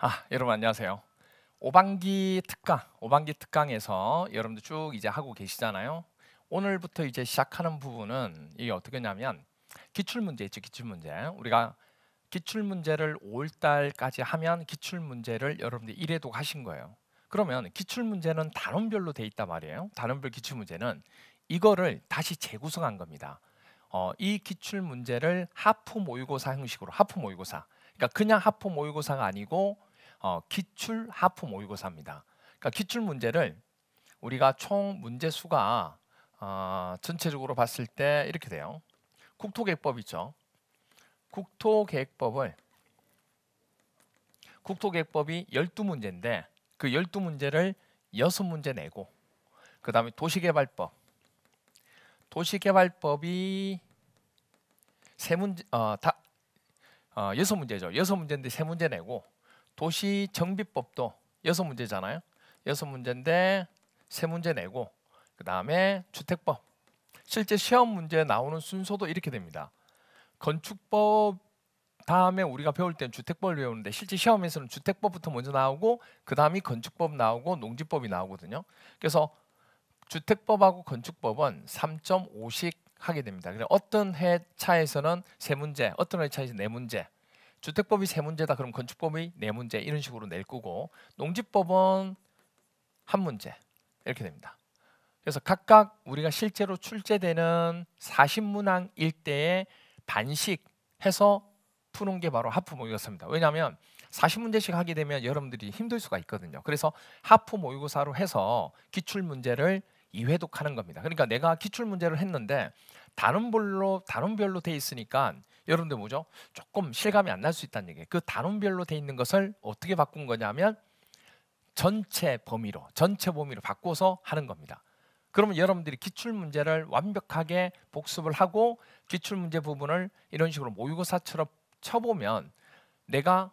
아, 여러분 안녕하세요. 오반기 특강, 오반기 특강에서 여러분들 쭉 이제 하고 계시잖아요. 오늘부터 이제 시작하는 부분은 이게 어떻게냐면 기출 문제 있죠, 기출 문제. 우리가 기출 문제를 5월 달까지 하면 기출 문제를 여러분들 1회도 하신 거예요. 그러면 기출 문제는 단원별로 돼 있단 말이에요. 단원별 기출 문제는 이거를 다시 재구성한 겁니다. 어, 이 기출 문제를 하프 모의고사 형식으로 하프 모의고사. 그러니까 그냥 하프 모의고사가 아니고 어, 기출 하프 모의고사입니다. 그러니까 기출 문제를 우리가 총 문제 수가 어, 전체적으로 봤을 때 이렇게 돼요. 국토계획법 있죠. 국토계획법을 국토계획법이 12문제인데 그 12문제를 6문제 내고 그 다음에 도시개발법 도시개발법이 세 문제 어, 다 어, 여 문제죠. 여 문제인데 세 문제 내고 도시 정비법도 여섯 문제잖아요. 여섯 문제인데 세 문제 내고 그 다음에 주택법 실제 시험 문제 나오는 순서도 이렇게 됩니다. 건축법 다음에 우리가 배울 때는 주택법을 배우는데 실제 시험에서는 주택법부터 먼저 나오고 그 다음이 건축법 나오고 농지법이 나오거든요. 그래서 주택법하고 건축법은 3.5씩 하게 됩니다. 그래서 어떤 해 차에서는 세 문제, 어떤 해 차에서 네 문제, 주택법이 세 문제다. 그럼 건축법이 네 문제 이런 식으로 낼 거고 농지법은 한 문제 이렇게 됩니다. 그래서 각각 우리가 실제로 출제되는 40문항 일대에 반씩 해서 푸는 게 바로 하프 모의고사입니다. 왜냐하면 40문제씩 하게 되면 여러분들이 힘들 수가 있거든요. 그래서 하프 모의고사로 해서 기출 문제를 이회독하는 겁니다. 그러니까 내가 기출 문제를 했는데 단원 별로 단원 별로 돼 있으니까 여러분들 뭐죠? 조금 실감이 안 날 수 있다는 얘기예요. 그 단원별로 돼 있는 것을 어떻게 바꾼 거냐면 전체 범위로 전체 범위로 바꿔서 하는 겁니다. 그러면 여러분들이 기출 문제를 완벽하게 복습을 하고 기출 문제 부분을 이런 식으로 모의고사처럼 쳐보면 내가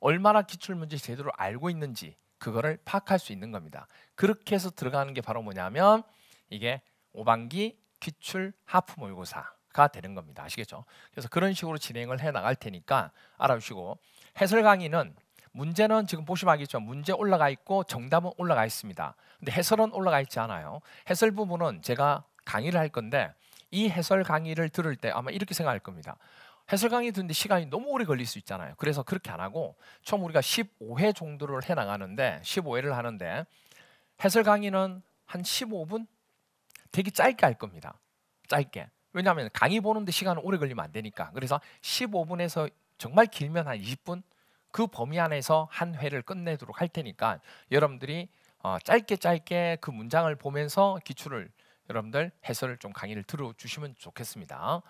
얼마나 기출 문제 제대로 알고 있는지 그거를 파악할 수 있는 겁니다. 그렇게 해서 들어가는 게 바로 뭐냐면 이게 오반기 기출 하프 모의고사가 되는 겁니다. 아시겠죠? 그래서 그런 식으로 진행을 해 나갈 테니까 알아주시고 해설 강의는 문제는 지금 보시면 알겠지만 문제 올라가 있고 정답은 올라가 있습니다. 근데 해설은 올라가 있지 않아요. 해설 부분은 제가 강의를 할 건데 이 해설 강의를 들을 때 아마 이렇게 생각할 겁니다. 해설 강의 듣는데 시간이 너무 오래 걸릴 수 있잖아요. 그래서 그렇게 안 하고 처음 우리가 15회 정도를 해 나가는데 15회를 하는데 해설 강의는 한 15분 되게 짧게 할 겁니다. 짧게. 왜냐하면 강의 보는데 시간 오래 걸리면 안 되니까. 그래서 15분에서 정말 길면 한 20분 그 범위 안에서 한 회를 끝내도록 할 테니까 여러분들이 어, 짧게 짧게 그 문장을 보면서 기출을 여러분들 해설을 좀 강의를 들어주시면 좋겠습니다.